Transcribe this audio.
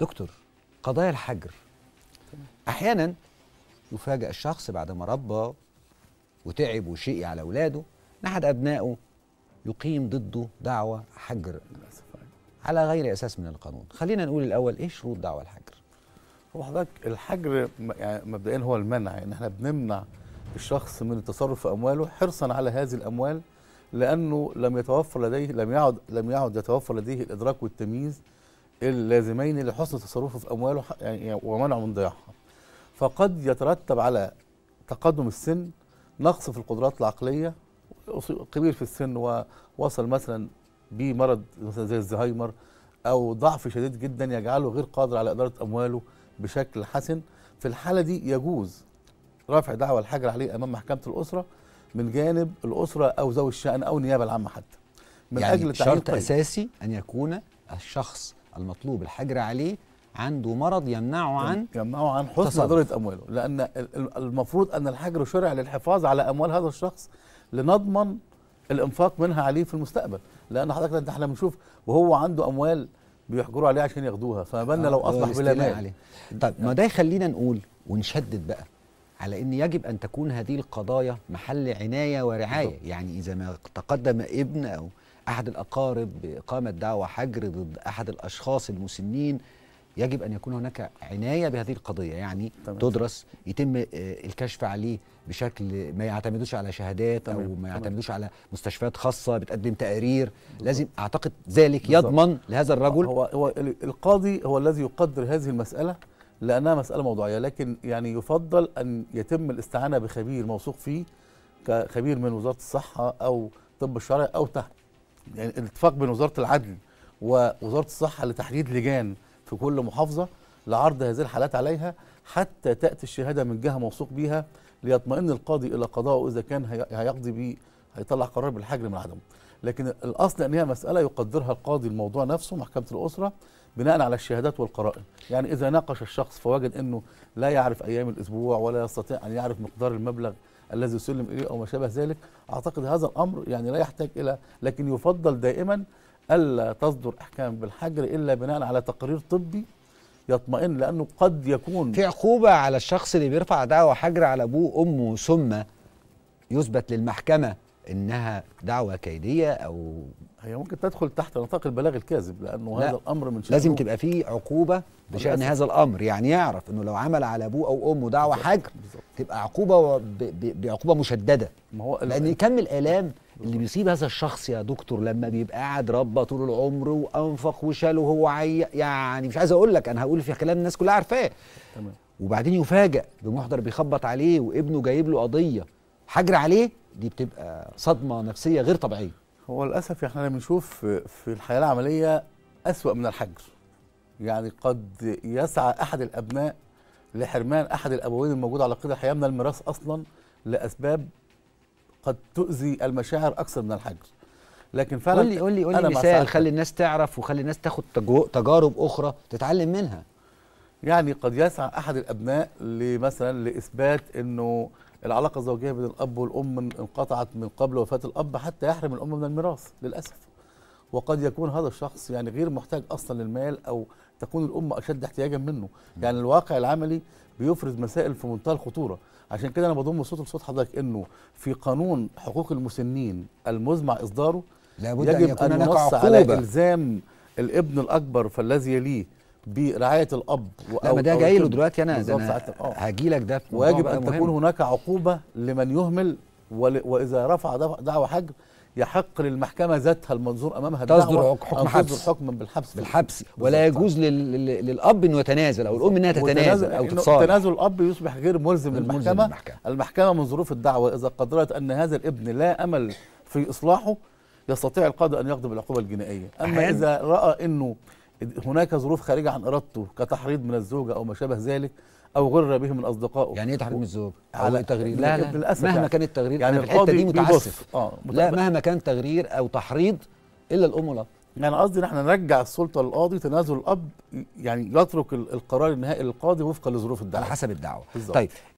دكتور قضايا الحجر احيانا يفاجأ الشخص بعد ما ربى وتعب وشقي على اولاده ان احد ابنائه يقيم ضده دعوى حجر على غير اساس من القانون خلينا نقول الاول ايه شروط دعوى الحجر هو حضرتك الحجر يعني مبدئيا هو المنع ان احنا بنمنع الشخص من التصرف في امواله حرصا على هذه الاموال لانه لم يتوفر لديه لم يعد لم يعد يتوفر لديه الادراك والتمييز اللازمين لحسن تصرفه في امواله يعني ومنعه من ضياعها فقد يترتب على تقدم السن نقص في القدرات العقليه كبير في السن ووصل مثلا بمرض مثلا زي الزهايمر او ضعف شديد جدا يجعله غير قادر على اداره امواله بشكل حسن في الحاله دي يجوز رفع دعوى الحجر عليه امام محكمه الاسره من جانب الاسره او ذوي الشان او النيابه العامه حتى من يعني اجل شرط طيب. اساسي ان يكون الشخص المطلوب الحجر عليه عنده مرض يمنعه عن يمنعه عن حسن إدارة أمواله لأن المفروض أن الحجر شرع للحفاظ على أموال هذا الشخص لنضمن الإنفاق منها عليه في المستقبل لأن حضرتك أنت إحنا بنشوف وهو عنده أموال بيحجروا عليه عشان ياخدوها فما آه، بالنا لو أصبح بلا مال عليه. طب ما ده يخلينا نقول ونشدد بقى على ان يجب ان تكون هذه القضايا محل عنايه ورعايه يعني اذا ما تقدم ابن او احد الاقارب باقامه دعوى حجر ضد احد الاشخاص المسنين يجب ان يكون هناك عنايه بهذه القضيه يعني طبعا. تدرس يتم آه، الكشف عليه بشكل ما يعتمدوش على شهادات طبعا. او ما يعتمدوش على مستشفيات خاصه بتقدم تقارير لازم اعتقد ذلك بالضبط. يضمن لهذا الرجل هو هو القاضي هو الذي يقدر هذه المساله لانها مساله موضوعيه لكن يعني يفضل ان يتم الاستعانه بخبير موثوق فيه كخبير من وزاره الصحه او طب الشرعي او تحت يعني الاتفاق بين وزاره العدل ووزاره الصحه لتحديد لجان في كل محافظه لعرض هذه الحالات عليها حتى تاتي الشهاده من جهه موثوق بها ليطمئن القاضي الى قضائه اذا كان هيقضي به هيطلع قرار بالحجر من عدمه لكن الاصل ان هي مساله يقدرها القاضي الموضوع نفسه محكمه الاسره بناء على الشهادات والقرائن يعني اذا ناقش الشخص فوجد انه لا يعرف ايام الاسبوع ولا يستطيع ان يعرف مقدار المبلغ الذي سلم اليه او ما شابه ذلك اعتقد هذا الامر يعني لا يحتاج الى لكن يفضل دائما الا تصدر احكام بالحجر الا بناء على تقرير طبي يطمئن لانه قد يكون في عقوبه على الشخص اللي بيرفع دعوى حجر على ابوه وامه ثم يثبت للمحكمه انها دعوه كيديه او هي ممكن تدخل تحت نطاق البلاغ الكاذب لانه لا هذا الامر من لازم تبقى فيه عقوبه بشان هذا الامر يعني يعرف انه لو عمل على ابوه او امه دعوه حجر تبقى عقوبه بعقوبه مشدده ما هو لان كم الالام اللي بيصيب هذا الشخص يا دكتور لما بيبقى قاعد ربى طول العمر وانفق وشال وهو عي يعني مش عايز اقول لك انا هقول في كلام الناس كلها عارفاه تمام وبعدين يفاجئ بمحضر بيخبط عليه وابنه جايب له قضيه حجر عليه دي بتبقى صدمه نفسيه غير طبيعيه هو للاسف احنا بنشوف في الحياه العمليه اسوا من الحجر يعني قد يسعى احد الابناء لحرمان احد الابوين الموجود على قيد الحياه من الميراث اصلا لاسباب قد تؤذي المشاعر اكثر من الحجر لكن فعلا قول لي قول لي قول لي مثال خلي الناس تعرف وخلي الناس تاخد تجارب اخرى تتعلم منها يعني قد يسعى احد الابناء لمثلا لاثبات انه العلاقه الزوجيه بين الاب والام انقطعت من قبل وفاه الاب حتى يحرم الام من الميراث للاسف وقد يكون هذا الشخص يعني غير محتاج اصلا للمال او تكون الام اشد احتياجا منه يعني الواقع العملي بيفرز مسائل في منتهى الخطوره عشان كده انا بضم صوت لصوت حضرتك انه في قانون حقوق المسنين المزمع اصداره لابد يجب ان, أن ينص على الزام الابن الاكبر فالذي يليه برعايه الاب لا ما ده جاي له دلوقتي انا, أنا آه. هاجي لك ده ويجب ان تكون هناك عقوبه لمن يهمل واذا رفع دعوى حجر يحق للمحكمة ذاتها المنظور أمامها تصدر حكم حبس تصدر حكما بالحبس بالحبس ولا يجوز للأب أنه يتنازل أو الأم أنها تتنازل أو تتصالح تنازل الأب يصبح غير ملزم للمحكمة المحكمة من ظروف الدعوة إذا قدرت أن هذا الابن لا أمل في إصلاحه يستطيع القاضي أن يقضي بالعقوبة الجنائية أما إذا رأى أنه هناك ظروف خارجه عن ارادته كتحريض من الزوجه او ما شابه ذلك او غر به من اصدقائه يعني ايه تحريض من الزوج على تغرير لا, لا للاسف مهما يعني. كان التغرير يعني الحته دي متعسف آه لا مهما كان تغرير او تحريض الا الام والاب يعني قصدي ان احنا نرجع السلطه للقاضي تنازل الاب يعني يترك القرار النهائي للقاضي وفقا لظروف الدعوه على حسب الدعوه بالزبط. طيب